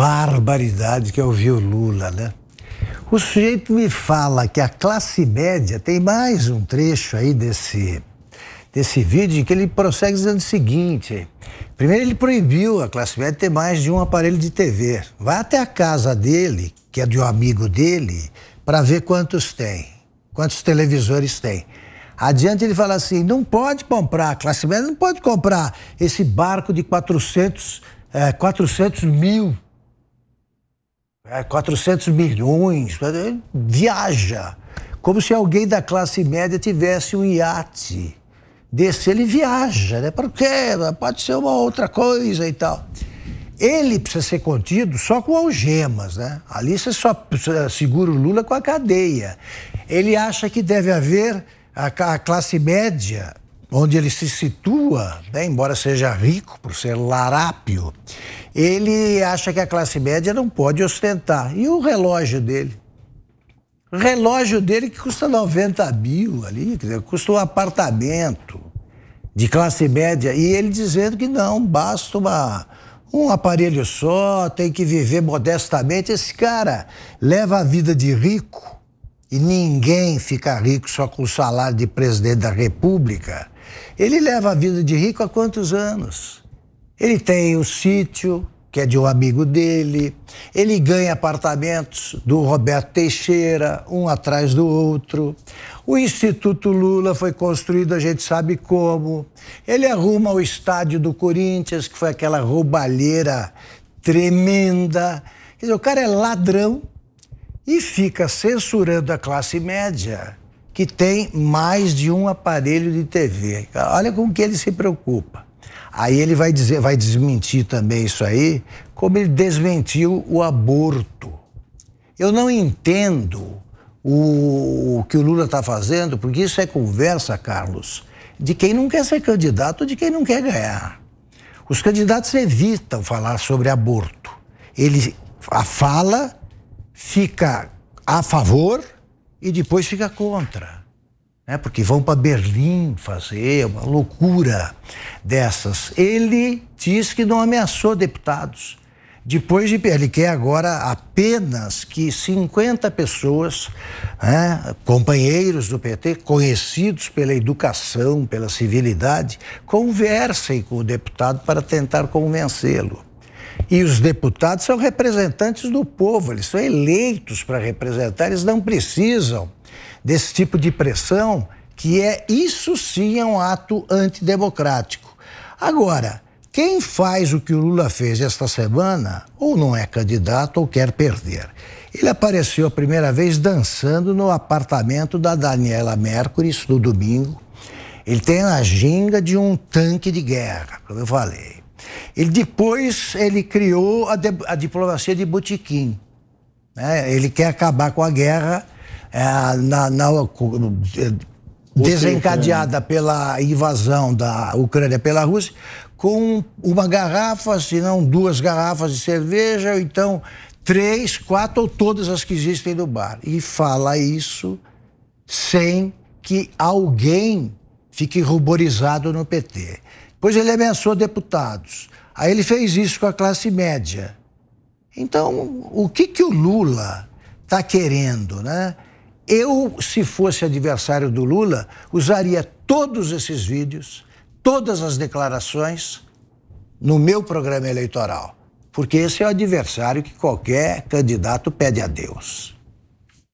barbaridade que eu é vi o Lula, né? O sujeito me fala que a classe média tem mais um trecho aí desse desse vídeo em que ele prossegue dizendo o seguinte: primeiro ele proibiu a classe média ter mais de um aparelho de TV. Vai até a casa dele, que é de um amigo dele, para ver quantos tem, quantos televisores tem. Adiante ele fala assim: não pode comprar, a classe média não pode comprar esse barco de 400, é, 400 mil é, 400 milhões, viaja. Como se alguém da classe média tivesse um iate desse. Ele viaja, né? Para o quê? Pode ser uma outra coisa e tal. Ele precisa ser contido só com algemas, né? Ali você só segura o Lula com a cadeia. Ele acha que deve haver a, classe média onde ele se situa, né, embora seja rico por ser larápio, ele acha que a classe média não pode ostentar. E o relógio dele? relógio dele que custa 90 mil ali, dizer, custa um apartamento de classe média. E ele dizendo que não, basta uma, um aparelho só, tem que viver modestamente. Esse cara leva a vida de rico e ninguém fica rico só com o salário de presidente da República. Ele leva a vida de rico há quantos anos? Ele tem o sítio, que é de um amigo dele, ele ganha apartamentos do Roberto Teixeira, um atrás do outro. O Instituto Lula foi construído, a gente sabe como. Ele arruma o estádio do Corinthians, que foi aquela roubalheira tremenda. Quer dizer, o cara é ladrão e fica censurando a classe média que tem mais de um aparelho de TV. Olha com que ele se preocupa. Aí ele vai dizer, vai desmentir também isso aí, como ele desmentiu o aborto. Eu não entendo o, o que o Lula está fazendo, porque isso é conversa, Carlos, de quem não quer ser candidato, de quem não quer ganhar. Os candidatos evitam falar sobre aborto. Ele a fala fica a favor e depois fica contra. Né? Porque vão para Berlim fazer uma loucura dessas. Ele diz que não ameaçou deputados. Depois de ele quer agora apenas que 50 pessoas, né, companheiros do PT, conhecidos pela educação, pela civilidade, conversem com o deputado para tentar convencê-lo. E os deputados são representantes do povo, eles são eleitos para representar, eles não precisam desse tipo de pressão, que é isso sim é um ato antidemocrático. Agora, quem faz o que o Lula fez esta semana, ou não é candidato ou quer perder. Ele apareceu a primeira vez dançando no apartamento da Daniela Mercury, isso no domingo. Ele tem a ginga de um tanque de guerra, como eu falei. Ele, depois ele criou a, de, a diplomacia de butiquim. Né? Ele quer acabar com a guerra é, na, na, é, desencadeada pela invasão da Ucrânia pela Rússia com uma garrafa, se não duas garrafas de cerveja, ou então três, quatro ou todas as que existem no bar. E fala isso sem que alguém fique ruborizado no PT pois ele ameaçou deputados. Aí ele fez isso com a classe média. Então, o que, que o Lula está querendo, né? Eu, se fosse adversário do Lula, usaria todos esses vídeos, todas as declarações no meu programa eleitoral, porque esse é o adversário que qualquer candidato pede a Deus.